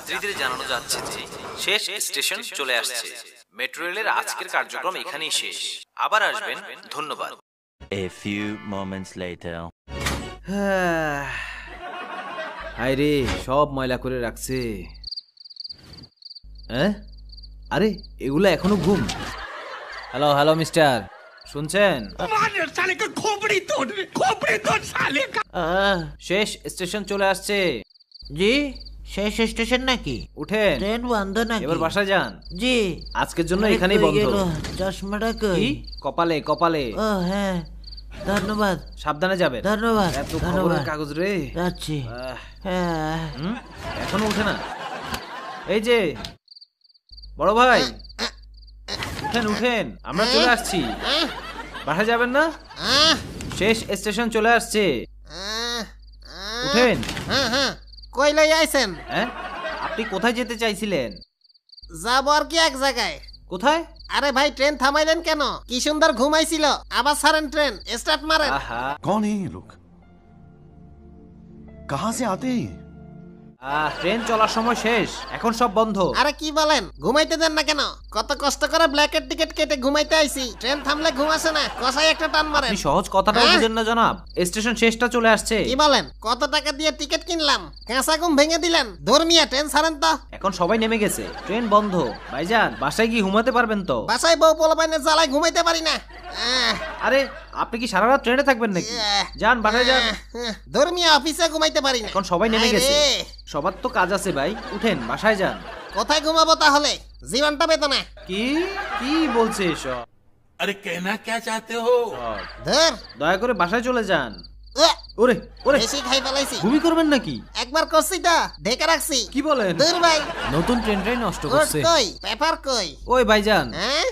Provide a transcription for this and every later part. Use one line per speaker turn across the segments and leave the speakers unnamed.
যাত্রীদের জানানো যাচ্ছে যে শেষ স্টেশন চলে আসছে মেট্রো রেলের আজকের কার্যক্রম এখানেই শেষ আবার আসবেন ধন্যবাদ A few moments later. হাই রে সব ময়লা করে রাখছে হ্যাঁ আরে এগুলো এখনো ঘুম হ্যালো হ্যালো মিস্টার শুনছেন শেষ স্টেশন চলে আসছে জি শেষ স্টেশন নাকি উঠেন ট্রেন বন্ধ নাকি এবার বাসা যান জি আজকের জন্য এখানেই বন্ধ চশমাটা কই কপালে কপালে ও হ্যাঁ ধন্যবাদ সাবধানে যাবে ধন্যবাদ এত ধন্যবাদ কাগজ রে যাচ্ছি হ্যাঁ। এখনো উঠে না এই যে বড় ভাই উঠেন উঠেন আমরা চলে আসছি বাসা যাবেন না শেষ স্টেশন চলে আসছে উঠেন হ্যাঁ হ্যাঁ কইলাই আইছেন হ্যাঁ আপনি কোথায় যেতে চাইছিলেন
যাব আর কি এক জায়গায় কোথায় আরে ভাই ট্রেন থামাইলেন কেন কি সুন্দর ঘুমাইছিল আবার সারেন ট্রেন স্টার্ট মারেন
আহা कौन है ये कहां से आते हैं
ট্রেন চলার সময় শেষ এখন সব বন্ধ আরে কি বলেন ঘুমাইতে দেন না কেন কত কষ্ট করে ব্ল্যাকের টিকিট কেটে ঘুমাইতে আইছি ট্রেন থামলে ঘুম আসে না কষাই একটা টান মারেন সহজ
কথাটাও হ্যাঁ? বুঝেন না জনাব স্টেশন শেষটা চলে আসছে কি
বলেন কত টাকা দিয়ে টিকিট কিনলাম কাঁচা ঘুম ভেঙে দিলেন ধর্মিয়া ট্রেন ছাড়েন তো
এখন সবাই নেমে গেছে ট্রেন বন্ধ ভাইজান বাসায় কি ঘুমাতে পারবেন তো
বাসায় বউ পোলাপাইনে জ্বালায় ঘুমাইতে পারি না
আহ, আরে আপনি কি সারা রাত ট্রেনে থাকবেন নাকি যান বাসায় যান ধর্মী অফিসে ঘুমাইতে পারি না এখন সবাই নেমে গেছে সবার তো কাজ আছে ভাই উঠেন বাসায় যান কোথায় ঘুমাবো তাহলে জীবনটা বেতনা কি কি বলছে এসব আরে কেনা কে চাতে হো ধর দয়া করে বাসায় চলে যান ওরে ওরে বেশি খাই ফেলাইছি ভূমি করবেন নাকি
একবার করছি তা
ঢেকে রাখছি কি বলেন ধর ভাই নতুন ট্রেন ট্রেন নষ্ট করছে কই
পেপার কই ওই ভাইজান হ্যাঁ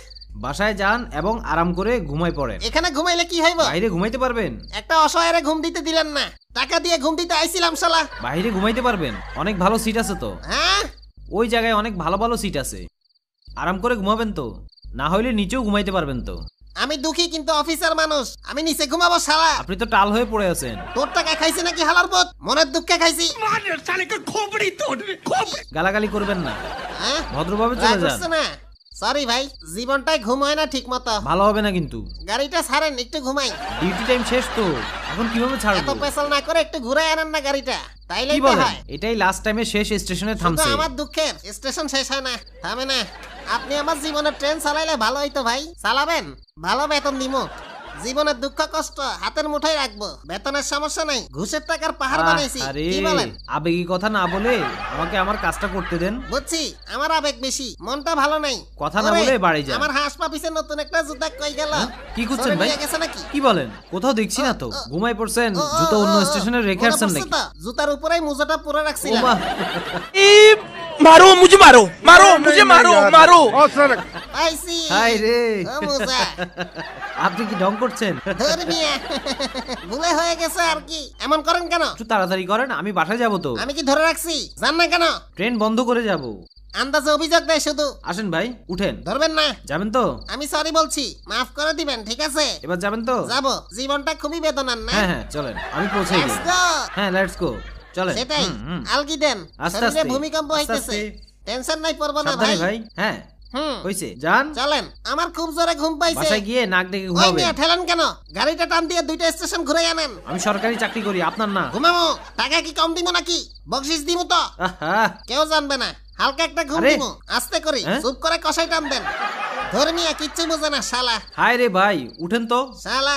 বাসায় যান এবং আরাম করে ঘুমাই পড়েন
এখানে ঘুমাইলে কি হইব বাইরে ঘুমাইতে পারবেন একটা অসহায়রে ঘুম দিতে দিলেন না টাকা দিয়ে ঘুম দিতে
আইছিলাম শালা বাইরে ঘুমাইতে পারবেন অনেক ভালো সিট আছে তো হ্যাঁ ওই জায়গায় অনেক ভালো ভালো সিট আছে আরাম করে ঘুমাবেন তো না হইলে নিচেও ঘুমাইতে পারবেন তো
আমি দুঃখী কিন্তু অফিসার মানুষ আমি নিচে ঘুমাবো শালা
আপনি তো টাল হয়ে পড়ে আছেন
তোর টাকা খাইছে নাকি হালার পথ
মনের দুঃখে খাইছি গালাগালি করবেন না হ্যাঁ? ভদ্রভাবে চলে যান না
সরি ভাই জীবনটাই ঘুম হয় না ঠিক মতো ভালো হবে না কিন্তু গাড়িটা ছাড়েন একটু ঘুমাই
ডিউটি টাইম শেষ তো এখন কিভাবে এত ছাড়বো পেছাল
না করে একটু ঘুরে আনেন না গাড়িটা তাইলেই তো হয়
এটাই লাস্ট টাইমে শেষ স্টেশনে থামছে আমার
দুঃখের স্টেশন শেষ হয় না থামে না আপনি আমার জীবনে ট্রেন চালাইলে ভালো হইতো ভাই চালাবেন ভালো বেতন দিমো জীবনের দুঃখ কষ্ট হাতের মুঠাই রাখবো বেতনের সমস্যা নাই ঘুষের টাকার পাহাড় বানাইছি কি বলেন
আবেগী কথা না বলে আমাকে আমার কাজটা করতে দেন
বুঝছি আমার আবেগ বেশি মনটা ভালো নাই কথা না বলে বাড়ি যান আমার হাঁস পা পিছে নতুন একটা জুতা কই গেল হ্যাঁ? কি করছেন ভাই গেছে নাকি
কি বলেন কোথাও দেখছি না তো ঘুমাই পড়ছেন ও, জুতো অন্য স্টেশনে রেখে ওরা আসছেন নাকি
জুতার উপরেই মোজাটা পুরো রাখছিলাম বাহ।
मारो मुझे মারো मारो मुझे মারো मारो और सर
হাই রে
আপনি কি ঢং করছেন ভুলে হয়ে গেছে আর কি এমন করেন কেন একটু তাড়াতাড়ি করেন আমি বাসায় যাব তো আমি কি ধরে রাখছি জান না কেন ট্রেন বন্ধ করে যাব আন্দাজে অভিযোগ দেয় শুধু আসেন ভাই উঠেন ধরবেন না যাবেন তো
আমি সরি বলছি মাফ করে দিবেন ঠিক আছে
এবার যাবেন তো যাব
জীবনটা খুবই বেদনার না হ্যাঁ হ্যাঁ
চলেন আমি পৌঁছে গেছি হ্যাঁ লেটস গো চলেন সেটাই
আলগি দেন আস্তে আস্তে ভূমিকম্প হইতেছে টেনশন নাই পড়বো না ভাই ভাই
হ্যাঁ হইছে যান চলেন
আমার খুব জোরে ঘুম পাইছে বাসায়
গিয়ে নাক ডেকে ঘুমাবে ওই
ঠেলেন কেন গাড়িটা টান দিয়ে দুইটা স্টেশন ঘুরে আনেন
আমি সরকারি চাকরি করি আপনার না
ঘুমামো টাকা কি কম দিব নাকি বকশিস দিব তো কেউ জানবে না হালকা একটা ঘুম দিব আস্তে করি হ্যাঁ? চুপ করে কষাই টান দেন ধর্মিয়া কিচ্ছু বুঝে না শালা
হায় রে ভাই উঠেন তো শালা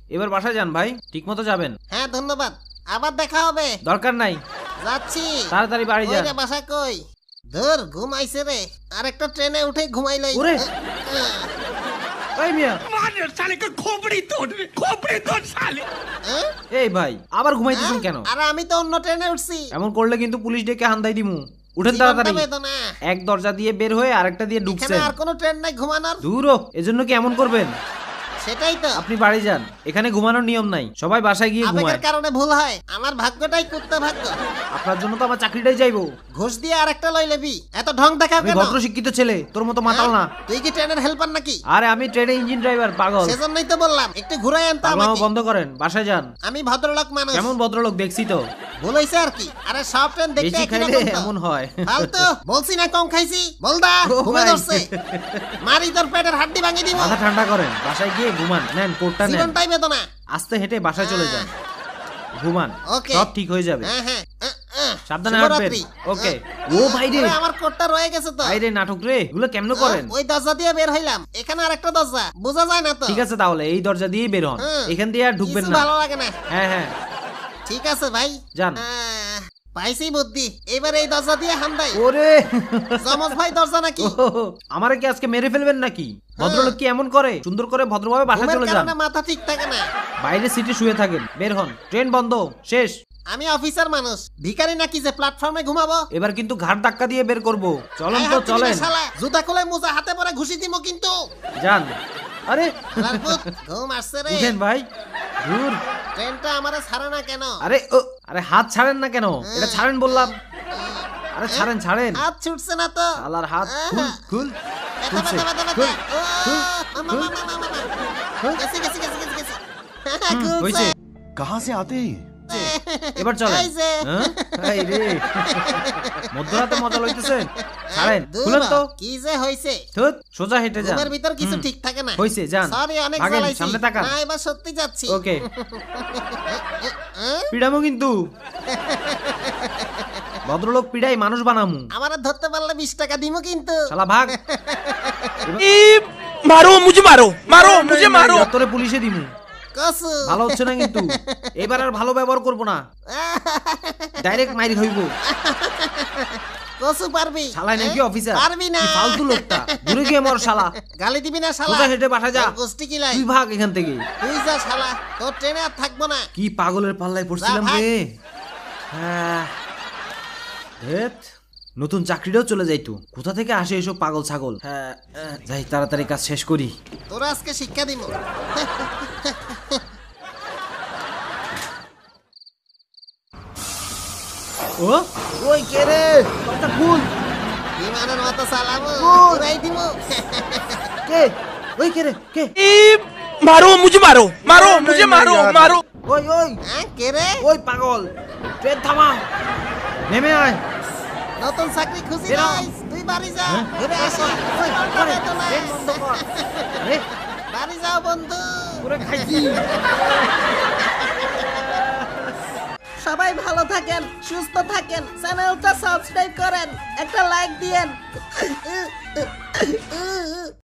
এবার বাসায় যান ভাই মতো যাবেন
হ্যাঁ ধন্যবাদ আবার দেখা হবে
দরকার নাই যাচ্ছি তাড়াতাড়ি বাড়ি যান ওরে বাসা
কই ধর ঘুমাইছে রে আর একটা ট্রেনে উঠে ঘুমাইলাই ওরে
এই ভাই আবার ঘুমাইতেছেন কেন আরে
আমি তো অন্য ট্রেনে উঠছি
এমন করলে কিন্তু পুলিশ ডেকে হান্দাই দিমু উঠেন তাড়াতাড়ি এক দরজা দিয়ে বের হয়ে আরেকটা দিয়ে ঢুকছেন আর
কোনো ট্রেন নাই ঘুমানোর
দূর এজন্য কি এমন করবেন সেটাই তো আপনি বাড়ি যান এখানে ঘুমানোর নিয়ম নাই সবাই বাসায় গিয়ে ঘুমায়
কারণে ভুল হয় আমার ভাগ্যটাই কুত্তা ভাগ্য
আপনার জন্য তো আমার চাকরিটাই যাইবো ঘুষ দিয়ে আরেকটা লই লেবি এত ঢং দেখাও কেন ভদ্র শিক্ষিত ছেলে তোর মতো মাতাল না হ্যাঁ? তুই কি ট্রেনের হেল্পার নাকি আরে আমি ট্রেনের ইঞ্জিন ড্রাইভার পাগল সেজন্যই তো বললাম একটু ঘুরায় আনতে আমাকে বন্ধ করেন বাসায় যান আমি ভদ্রলোক মানুষ কেমন ভদ্রলোক দেখছি তো ভুল
আর কি আরে সব ট্রেন দেখতে একই রকম এমন
হয় ফালতু
বলছি না কম খাইছি বলদা ও ঘুমে ধরছে মারি তোর পেটের হাড্ডি ভাঙিয়ে দিব মাথা ঠান্ডা
করেন বাসায় গিয়ে ঘুমান নেন কোটটা নেন জীবনটাই বেদনা আস্তে হেঁটে বাসায় চলে যান ঘুমান Okay. সব ঠিক হয়ে যাবে হ্যাঁ, হ্যাঁ, সাবধানে হাঁটবেন ওকে ও ভাই রে আমার
কোটটা রয়ে গেছে তো ভাই
রে নাটক রে এগুলো কেমনে করেন ওই
দরজা দিয়ে বের হইলাম এখানে আরেকটা দরজা বোঝা যায় না তো ঠিক
আছে তাহলে এই দরজা দিয়েই বের হন হ্যাঁ। এখান দিয়ে আর ঢুকবেন কিছু না ভালো লাগে না হ্যাঁ হ্যাঁ
ঠিক আছে ভাই
যান পাইছি বুদ্ধি এবার এই দরজা দিয়ে হামদাই ওরে জমজ ভাই দরজা নাকি আমারে কি আজকে মেরে ফেলবেন নাকি হ্যাঁ। ভদ্রলোক কি এমন করে সুন্দর করে ভদ্রভাবে বাসা চলে যান কারণে
মাথা ঠিক থাকে না
বাইরে সিটে শুয়ে থাকেন বের হন ট্রেন বন্ধ শেষ আমি অফিসার মানুষ ভিখারি নাকি যে প্ল্যাটফর্মে ঘুমাবো এবার কিন্তু ঘাট ধাক্কা দিয়ে বের করব চলন তো চলেন
জুতা খুলে মোজা হাতে পরে ঘুষি দিমো কিন্তু যান আরে ঘুম আসছে রে উঠেন ভাই ধুর ট্রেনটা আমারে ছাড়ে না কেন
আরে ও আরে হাত ছাড়েন না কেন হ্যাঁ। এটা ছাড়েন বললাম আরে হ্যাঁ। ছাড়েন ছাড়েন হাত
ছুটছে না তো
আলার হাত হ্যাঁ। খুল খুল খুলছে খুল খুল এবার চলে মধ্যরাতে মজা লইতেছেন ছাড়েন হ্যাঁ, খুলেন তো কি যে হইছে ধুত সোজা হেঁটে যান ভিতর কিছু ঠিক থাকে না হইছে যান সরি অনেক জ্বালাইছি সামনে তাকান না এবার
সত্যি যাচ্ছি ওকে
হ্যাঁ? পিড়ামু কিন্তু ভদ্রলোক পিড়াই মানুষ বানামু
আমার ধরতে পারলে বিশ টাকা দিমু কিন্তু শালা ভাগ
মারো মারো মারো মারো তোরে পুলিশে দিমু ভালো হচ্ছে না কিন্তু এবার আর ভালো ব্যবহার করবো না ডাইরেক্ট মাইর হইব কসু পারবি
শালা নাকি অফিসার হ্যাঁ? পারবি না ফালতু
লোকটা গিয়ে মর শালা
গালি দিবি না শালা হেঁটে বাসা যা
কি লাই তুই ভাগ এখান থেকে
তুই যা শালা
তোর ট্রেনে আর থাকবো না কি পাগলের পাল্লায় পড়ছিলাম রে হ্যাঁ নতুন চাকরিটাও চলে যাইতো কোথা থেকে আসে এসব পাগল ছাগল হ্যাঁ, হ্যাঁ যাই তাড়াতাড়ি কাজ শেষ করি
তোরা আজকে শিক্ষা দিব ও ওই কে রে কথা ফুল বিমানের মতো সালাম উড়াই দিব
কে ওই কে রে কে মারো মুঝে মারো মারো মুঝে মারো মারো
ওই ওই কে রে ওই পাগল ট্রেন থামা নেমে আয় নতুন চাকরি খুশি নাই তুই বাড়ি যা হ্যাঁ? ঘুরে হ্যাঁ? আসো বাড়ি যাও বন্ধু পুরো খাইছি সবাই ভালো থাকেন সুস্থ থাকেন চ্যানেলটা সাবস্ক্রাইব করেন একটা লাইক দিয়েন